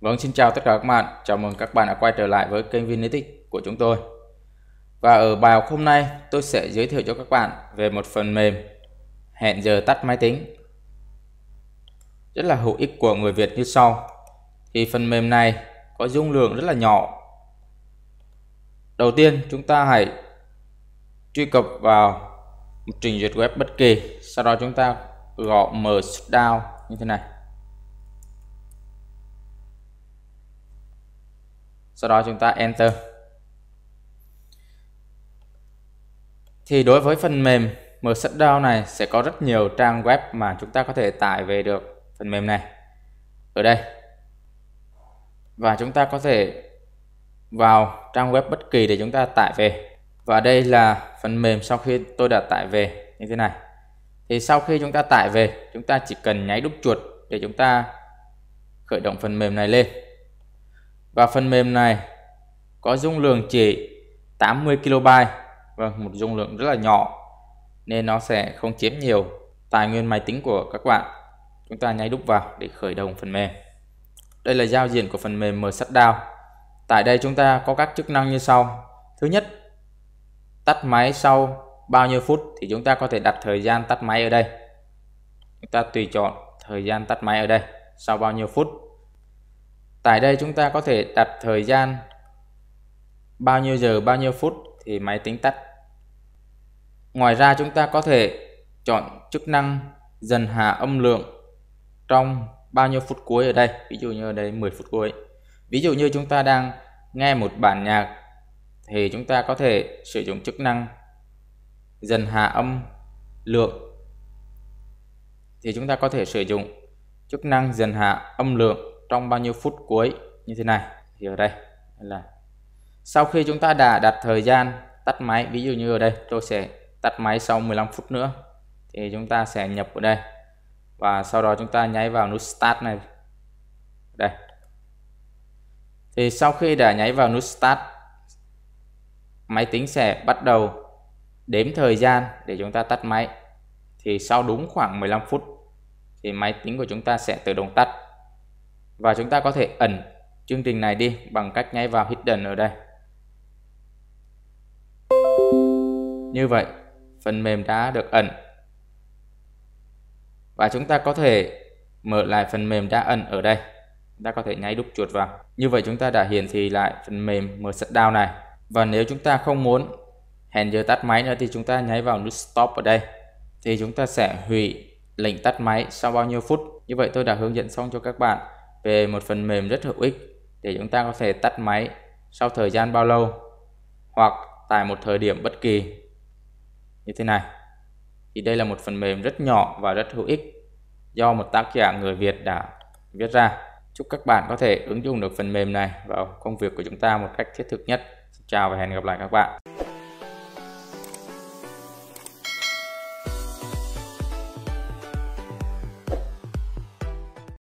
Vâng, xin chào tất cả các bạn. Chào mừng các bạn đã quay trở lại với kênh Vinetic của chúng tôi. Và ở bài học hôm nay, tôi sẽ giới thiệu cho các bạn về một phần mềm hẹn giờ tắt máy tính. Rất là hữu ích của người Việt như sau. Thì phần mềm này có dung lượng rất là nhỏ. Đầu tiên, chúng ta hãy truy cập vào một trình duyệt web bất kỳ. Sau đó chúng ta gõ mở shutdown như thế này. sau đó chúng ta enter thì đối với phần mềm mở shutdown này sẽ có rất nhiều trang web mà chúng ta có thể tải về được phần mềm này ở đây và chúng ta có thể vào trang web bất kỳ để chúng ta tải về và đây là phần mềm sau khi tôi đã tải về như thế này thì sau khi chúng ta tải về chúng ta chỉ cần nháy đúp chuột để chúng ta khởi động phần mềm này lên và phần mềm này có dung lượng chỉ 80 KB và vâng, một dung lượng rất là nhỏ nên nó sẽ không chiếm nhiều tài nguyên máy tính của các bạn chúng ta nháy đúc vào để khởi động phần mềm đây là giao diện của phần mềm MShutdown tại đây chúng ta có các chức năng như sau thứ nhất tắt máy sau bao nhiêu phút thì chúng ta có thể đặt thời gian tắt máy ở đây chúng ta tùy chọn thời gian tắt máy ở đây sau bao nhiêu phút Tại đây chúng ta có thể đặt thời gian bao nhiêu giờ bao nhiêu phút thì máy tính tắt. Ngoài ra chúng ta có thể chọn chức năng dần hạ âm lượng trong bao nhiêu phút cuối ở đây. Ví dụ như ở đây 10 phút cuối. Ví dụ như chúng ta đang nghe một bản nhạc thì chúng ta có thể sử dụng chức năng dần hạ âm lượng thì chúng ta có thể sử dụng chức năng dần hạ âm lượng trong bao nhiêu phút cuối như thế này thì ở đây là sau khi chúng ta đã đặt thời gian tắt máy ví dụ như ở đây tôi sẽ tắt máy sau 15 phút nữa thì chúng ta sẽ nhập ở đây và sau đó chúng ta nháy vào nút start này đây thì sau khi đã nháy vào nút start máy tính sẽ bắt đầu đếm thời gian để chúng ta tắt máy thì sau đúng khoảng 15 phút thì máy tính của chúng ta sẽ tự động tắt và chúng ta có thể ẩn chương trình này đi bằng cách ngay vào hidden ở đây như vậy phần mềm đã được ẩn và chúng ta có thể mở lại phần mềm đã ẩn ở đây chúng ta có thể nháy đúc chuột vào như vậy chúng ta đã hiển thị lại phần mềm mở shutdown này và nếu chúng ta không muốn hẹn giờ tắt máy nữa thì chúng ta nháy vào nút stop ở đây thì chúng ta sẽ hủy lệnh tắt máy sau bao nhiêu phút như vậy tôi đã hướng dẫn xong cho các bạn về một phần mềm rất hữu ích để chúng ta có thể tắt máy sau thời gian bao lâu hoặc tại một thời điểm bất kỳ như thế này. Thì đây là một phần mềm rất nhỏ và rất hữu ích do một tác giả người Việt đã viết ra. Chúc các bạn có thể ứng dụng được phần mềm này vào công việc của chúng ta một cách thiết thực nhất. Xin chào và hẹn gặp lại các bạn.